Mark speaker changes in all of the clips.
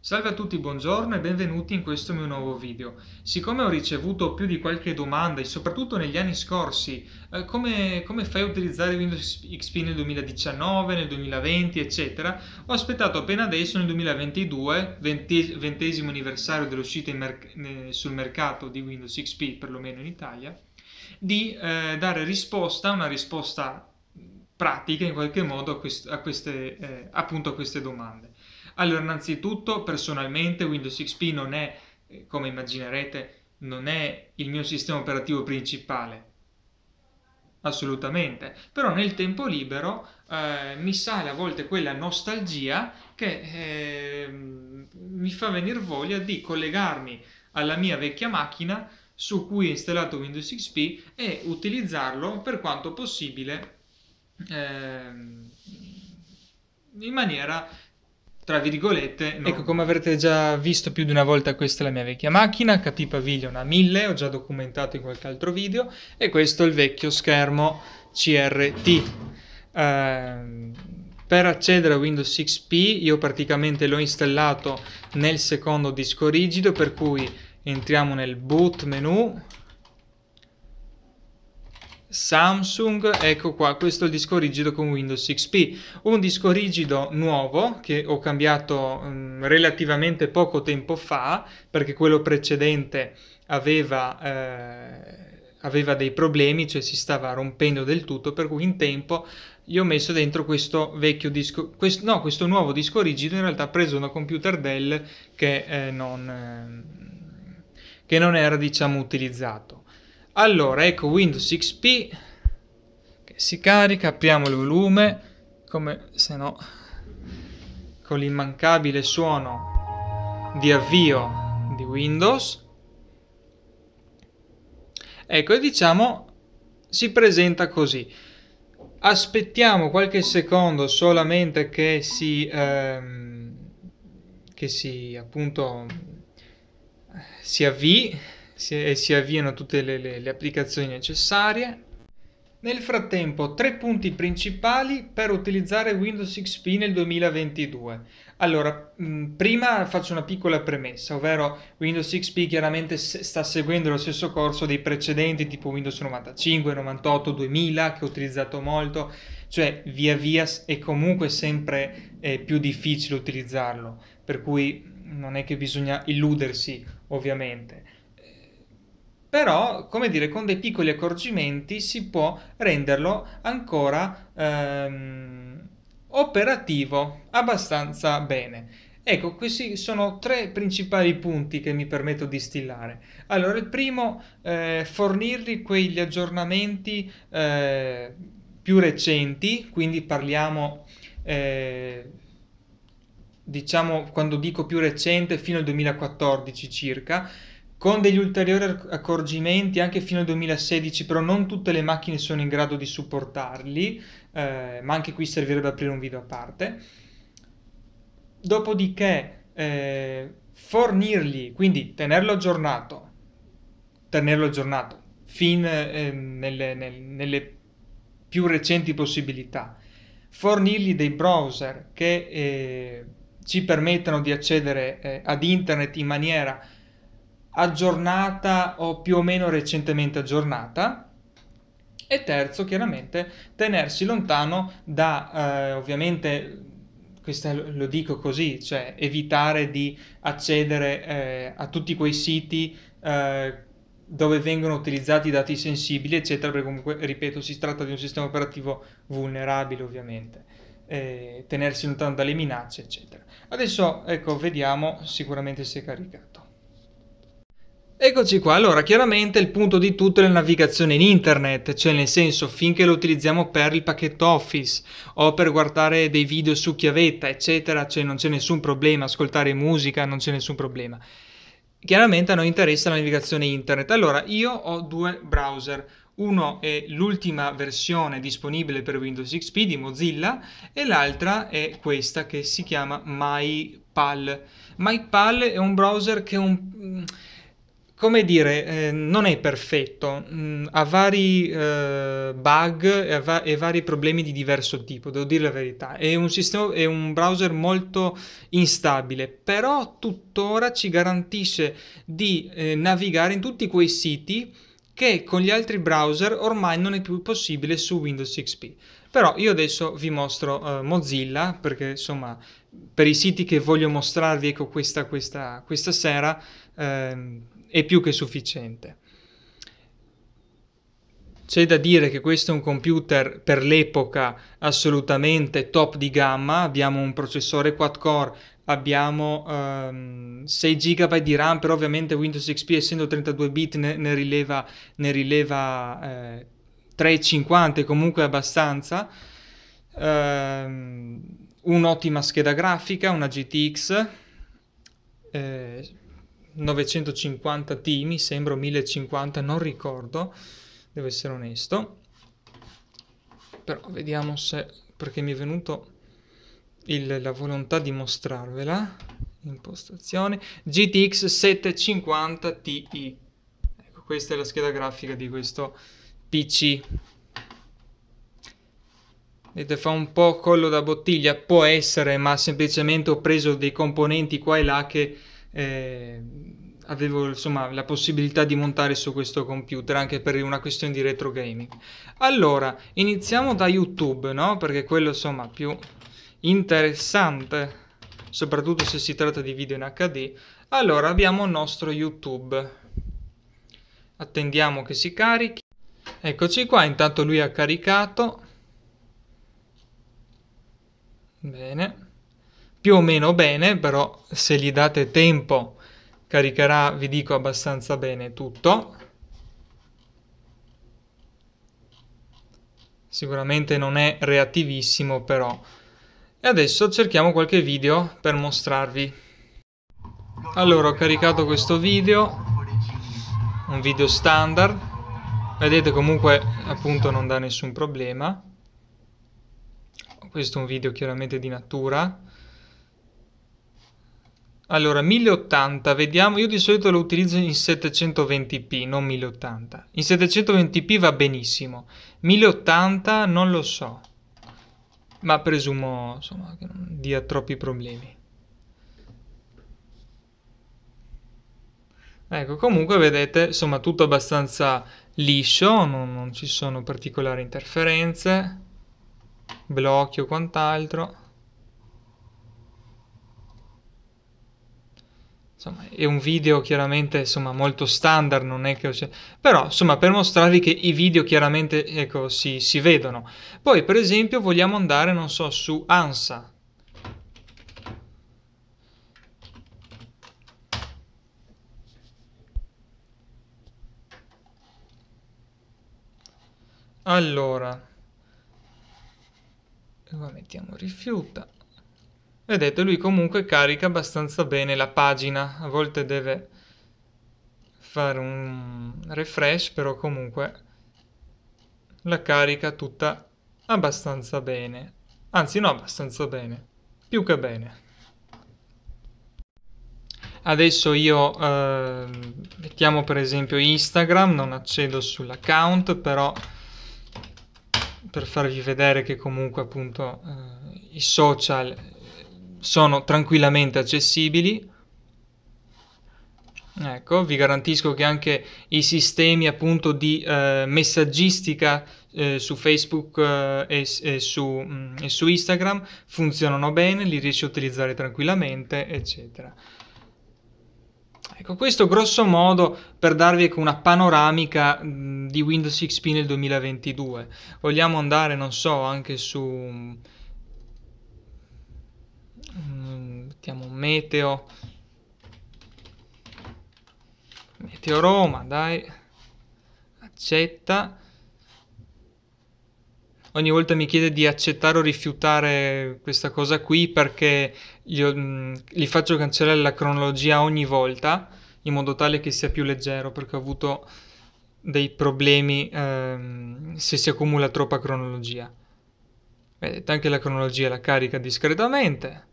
Speaker 1: Salve a tutti, buongiorno e benvenuti in questo mio nuovo video. Siccome ho ricevuto più di qualche domanda e soprattutto negli anni scorsi, eh, come, come, fai a utilizzare Windows XP nel 2019, nel 2020, eccetera, ho aspettato appena adesso nel 2022, ventesimo anniversario dell'uscita merc sul mercato di Windows XP, perlomeno in Italia, di eh, dare risposta, una risposta pratica in qualche modo a, quest a, queste, eh, a queste domande. Allora, innanzitutto, personalmente Windows XP non è, eh, come immaginerete, non è il mio sistema operativo principale. Assolutamente. Però nel tempo libero eh, mi sale a volte quella nostalgia che eh, mi fa venire voglia di collegarmi alla mia vecchia macchina su cui ho installato Windows XP e utilizzarlo per quanto possibile eh, in maniera tra virgolette. No. Ecco, come avrete già visto più di una volta, questa è la mia vecchia macchina, KT Pavilion A1000, ho già documentato in qualche altro video, e questo è il vecchio schermo CRT. Ehm, per accedere a Windows XP io praticamente l'ho installato nel secondo disco rigido, per cui entriamo nel boot menu, Samsung, ecco qua, questo è il disco rigido con Windows XP, un disco rigido nuovo che ho cambiato mh, mm, relativamente poco tempo fa perché quello precedente aveva, eh, aveva dei problemi, cioè si stava rompendo del tutto, per cui in tempo io ho messo dentro questo vecchio disco, questo, no, questo nuovo disco rigido in realtà ho preso da computer Dell che, eh, non, eh, che non era diciamo utilizzato. Allora, ecco Windows XP che si carica, apriamo il volume, come se no con l'immancabile suono di avvio di Windows. Ecco, e diciamo si presenta così. Aspettiamo qualche secondo solamente che si, ehm, che si appunto si avvii si, eh, si avviano tutte le, le, le applicazioni necessarie. Nel frattempo, tre punti principali per utilizzare Windows XP nel 2022. Allora, prima faccio una piccola premessa, ovvero Windows XP chiaramente sta seguendo lo stesso corso dei precedenti, tipo Windows 95, 98, 2000, che ho utilizzato molto, cioè via via è comunque sempre eh, più difficile utilizzarlo, per cui non è che bisogna illudersi, ovviamente però, come dire, con dei piccoli accorgimenti si può renderlo ancora ehm, operativo abbastanza bene. Ecco, questi sono tre principali punti che mi permetto di stillare. Allora, il primo, eh, fornirgli quegli aggiornamenti eh, più recenti, quindi parliamo... Eh, diciamo quando dico più recente fino al 2014 circa con degli ulteriori accorgimenti anche fino al 2016, però non tutte le macchine sono in grado di supportarli, eh, ma anche qui servirebbe aprire un video a parte. Dopodiché eh, fornirgli, quindi tenerlo aggiornato, tenerlo aggiornato fin eh, nelle, nel, nelle più recenti possibilità, fornirgli dei browser che eh, ci permettano di accedere eh, ad internet in maniera aggiornata o più o meno recentemente aggiornata. E terzo, chiaramente, tenersi lontano da, eh, ovviamente, questo lo dico così, cioè evitare di accedere eh, a tutti quei siti eh, dove vengono utilizzati dati sensibili, eccetera, perché comunque, ripeto, si tratta di un sistema operativo vulnerabile, ovviamente. tenersi lontano dalle minacce, eccetera. Adesso, ecco, vediamo, sicuramente si è caricato. Eccoci qua, allora chiaramente il punto di tutto è la navigazione in internet, cioè nel senso finché lo utilizziamo per il pacchetto Office o per guardare dei video su chiavetta eccetera, cioè non c'è nessun problema, ascoltare musica non c'è nessun problema. Chiaramente a noi interessa la navigazione internet, allora io ho due browser, uno è l'ultima versione disponibile per Windows XP di Mozilla e l'altra è questa che si chiama MyPal. MyPal è un browser che è un mm, come dire, eh, non è perfetto, mm, ha vari eh, bug e, va- e, vari problemi di diverso tipo, devo dire la verità. È un, sistema, è un browser molto instabile, però tuttora ci garantisce di eh, navigare in tutti quei siti che con gli altri browser ormai non è più possibile su Windows XP. Però io adesso vi mostro eh, Mozilla perché insomma per i siti che voglio mostrarvi ecco questa, questa, questa sera Eh, è più che sufficiente. C'è da dire che questo è un computer per l'epoca assolutamente top di gamma, abbiamo un processore quad core, abbiamo ehm, 6 GB di RAM, però ovviamente Windows XP essendo 32 bit ne, ne rileva, ne rileva eh, 3,50 comunque abbastanza, ehm, un'ottima scheda grafica, una GTX, eh, 950 T, mi sembra 1050, non ricordo, devo essere onesto. Però vediamo se, perché mi è venuto il, la volontà di mostrarvela, impostazione, GTX 750 Ti. Ecco, questa è la scheda grafica di questo PC. Vedete, fa un po' collo da bottiglia, può essere, ma semplicemente ho preso dei componenti qua e là che eh, avevo insomma la possibilità di montare su questo computer anche per una questione di retro gaming. Allora, iniziamo da YouTube, no? Perché quello insomma più interessante, soprattutto se si tratta di video in HD. Allora, abbiamo il nostro YouTube. Attendiamo che si carichi. Eccoci qua, intanto lui ha caricato. Bene più o meno bene, però se gli date tempo caricherà, vi dico, abbastanza bene tutto. Sicuramente non è reattivissimo però. E adesso cerchiamo qualche video per mostrarvi. Allora ho caricato questo video, un video standard. Vedete comunque appunto non dà nessun problema. Questo è un video chiaramente di natura. Allora, 1080, vediamo, io di solito lo utilizzo in 720p, non 1080. In 720p va benissimo, 1080 non lo so, ma presumo insomma, che non dia troppi problemi. Ecco, comunque vedete, insomma, tutto abbastanza liscio, non, non ci sono particolari interferenze, blocchi o quant'altro. Insomma, è un video chiaramente insomma, molto standard, non è che... Però, insomma, per mostrarvi che i video chiaramente ecco, si, si vedono. Poi, per esempio, vogliamo andare, non so, su ANSA. Allora, qua mettiamo rifiuta. Vedete, lui comunque carica abbastanza bene la pagina, a volte deve fare un refresh, però comunque la carica tutta abbastanza bene. Anzi, no, abbastanza bene. Più che bene. Adesso io eh, mettiamo per esempio Instagram, non accedo sull'account, però per farvi vedere che comunque appunto eh, i social sono tranquillamente accessibili. Ecco, vi garantisco che anche i sistemi appunto di eh, messaggistica eh, su Facebook eh, e, e, su, mh, mm, e, su, Instagram funzionano bene, li riesci a utilizzare tranquillamente, eccetera. Ecco, questo grosso modo per darvi ecco, una panoramica mh, mm, di Windows XP nel 2022. Vogliamo andare, non so, anche su... Mm, Mm, mettiamo meteo meteo Roma dai accetta ogni volta mi chiede di accettare o rifiutare questa cosa qui perché io, mh, gli mm, faccio cancellare la cronologia ogni volta in modo tale che sia più leggero perché ho avuto dei problemi ehm, se si accumula troppa cronologia vedete anche la cronologia la carica discretamente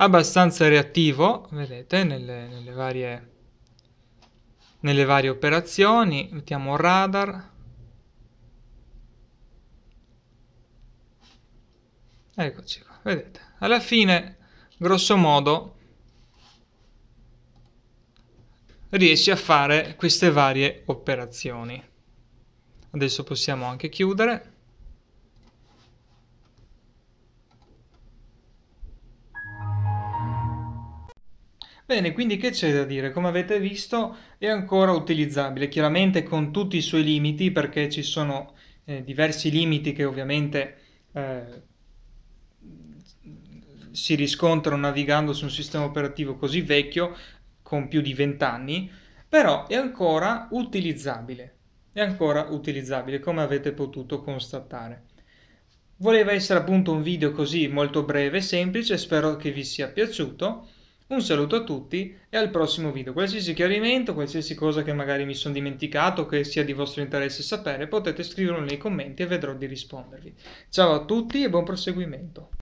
Speaker 1: abbastanza reattivo, vedete, nelle, nelle, varie, nelle varie operazioni. Mettiamo radar. Eccoci qua, vedete. Alla fine, grosso modo, riesce a fare queste varie operazioni. Adesso possiamo anche chiudere. Bene, quindi che c'è da dire? Come avete visto è ancora utilizzabile, chiaramente con tutti i suoi limiti perché ci sono eh, diversi limiti che ovviamente eh, si riscontrano navigando su un sistema operativo così vecchio, con più di 20 anni, però è ancora utilizzabile, è ancora utilizzabile come avete potuto constatare. Voleva essere appunto un video così molto breve e semplice, spero che vi sia piaciuto un saluto a tutti e al prossimo video. Qualsiasi chiarimento, qualsiasi cosa che magari mi sono dimenticato, che sia di vostro interesse sapere, potete scriverlo nei commenti e vedrò di rispondervi. Ciao a tutti e buon proseguimento.